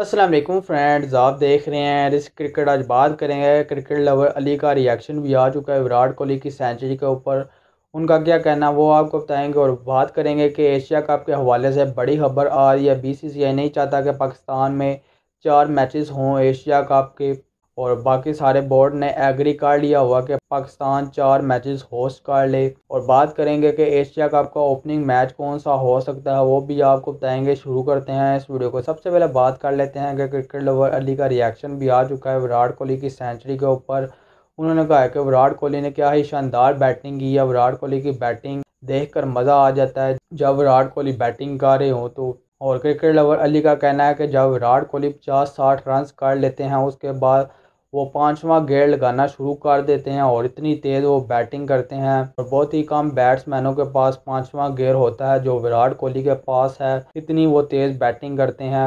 Aslam friends आप देख रहे हैं रिस्क क्रिकेट आज बात करेंगे क्रिकेट लवर अली का रिएक्शन भी आ चुका है विराट कोहली की सेंचुरी के ऊपर उनका क्या कहना वो आपको बताएंगे और बात करेंगे कि एशिया कप के हवाले से बड़ी खबर आ रही है बीसीसीआई नहीं चाहता कि पाकिस्तान में चार मैचेस हों एशिया कप के और बाकी सारे बोर्ड ने एग्री कर लिया हुआ कि पाकिस्तान चार मैचेस होस्ट कर ले और बात करेंगे कि एशिया कप का ओपनिंग मैच कौन सा हो सकता है वो भी आपको बताएंगे शुरू करते हैं इस वीडियो को सबसे पहले बात कर लेते हैं कि क्रिकेट लवर अली का रिएक्शन भी आ चुका है विराट कोहली की सेंचुरी के ऊपर उन्होंने कहा कि विराट कोहली ने क्या ही शानदार बैटिंग की या विराट कोहली की बैटिंग देख कर मज़ा आ जाता है जब विराट कोहली बैटिंग कर रहे हो तो और क्रिकेट लवर अली का कहना है कि जब विराट कोहली पचास साठ रन कर लेते हैं उसके बाद वो पाँचवा गेयर लगाना शुरू कर देते हैं और इतनी तेज़ वो बैटिंग करते हैं और बहुत ही कम बैट्समैनों के पास पाँचवा गेयर होता है जो विराट कोहली के पास है इतनी वो तेज़ बैटिंग करते हैं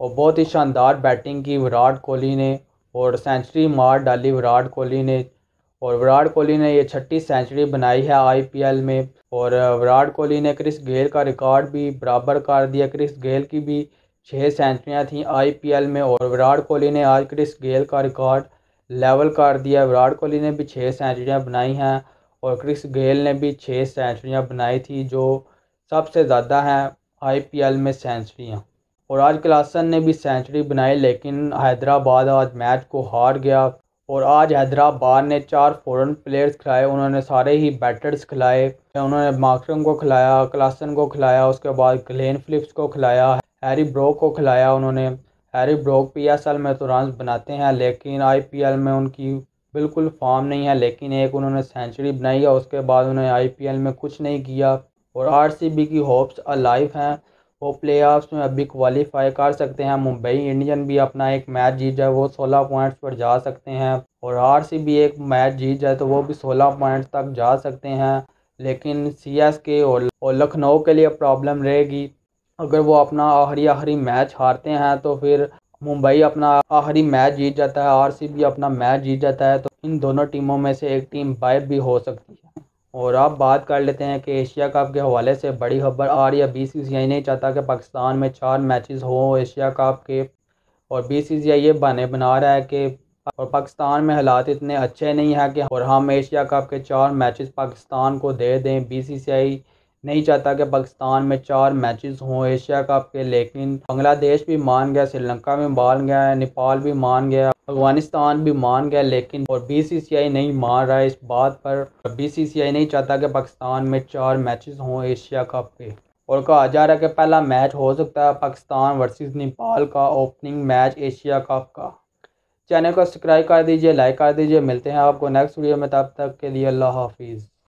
और बहुत ही शानदार बैटिंग की विराट कोहली ने और सेंचुरी मार डाली विराट कोहली ने और विराट कोहली ने ये छठी सेंचुरी बनाई है आई में और विराट कोहली ने क्रिस गेल का रिकॉर्ड भी बराबर कर दिया क्रिस गेल की भी छः सेंचुरियाँ थीं आईपीएल में और विराट कोहली ने आज क्रिस गेल का रिकॉर्ड लेवल कर दिया विराट कोहली ने भी छः सेंचुरियाँ बनाई हैं और क्रिस गेल ने भी छः सेंचुरियाँ बनाई थी जो सबसे ज़्यादा हैं आईपीएल में सेंचुरियाँ और आज क्लासन ने भी सेंचुरी बनाई लेकिन हैदराबाद आज मैच को हार गया और आज हैदराबाद ने चार फॉरन प्लेयर्स खिलाए उन्होंने सारे ही बैटर्स खिलाए उन्होंने मार्क्रम को खिलाया क्लासन को खिलाया उसके बाद ग्लेन फिलिप्स को खिलाया हैरी ब्रोक को खिलाया उन्होंने हैरी ब्रोक पीएसएल में तो रन बनाते हैं लेकिन आईपीएल में उनकी बिल्कुल फॉर्म नहीं है लेकिन एक उन्होंने सेंचुरी बनाई है उसके बाद उन्होंने आईपीएल में कुछ नहीं किया और आरसीबी की होप्स अलाइव हैं वो ऑफ्स में अभी क्वालिफाई कर सकते हैं मुंबई इंडियन भी अपना एक मैच जीत जाए वो सोलह पॉइंट्स पर जा सकते हैं और बी एक मैच जीत जाए तो वो भी सोलह पॉइंट्स तक जा सकते हैं लेकिन के और लखनऊ के लिए प्रॉब्लम रहेगी अगर वो अपना आखिरी आखिरी मैच हारते हैं तो फिर मुंबई अपना आखिरी मैच जीत जाता है आरसीबी अपना मैच जीत जाता है तो इन दोनों टीमों में से एक टीम गायब भी हो सकती है और अब बात कर लेते हैं कि एशिया कप के हवाले से बड़ी खबर आ रही है बी सी सी आई नहीं चाहता कि पाकिस्तान में चार मैचेस हों एशिया कप के और बी सी सी आई ये बने बना रहा है कि और पाकिस्तान में हालात इतने अच्छे नहीं हैं कि और हम एशिया कप के चार मैचेस पाकिस्तान को दे दें बी सी सी आई नहीं चाहता कि पाकिस्तान में चार मैचेस हों एशिया कप के लेकिन बांग्लादेश भी मान गया श्रीलंका भी मान गया नेपाल भी मान गया अफगानिस्तान भी मान गया लेकिन और बीसीसीआई नहीं मान रहा है इस बात पर बीसीसीआई नहीं चाहता कि पाकिस्तान में चार मैचेस हों एशिया कप के और कहा जा रहा है कि पहला मैच हो सकता है पाकिस्तान वर्सेज़ नेपाल का ओपनिंग मैच एशिया कप का चैनल को सब्सक्राइब कर दीजिए लाइक कर दीजिए मिलते हैं आपको नेक्स्ट वीडियो में तब तक के लिए अल्लाह हाफिज़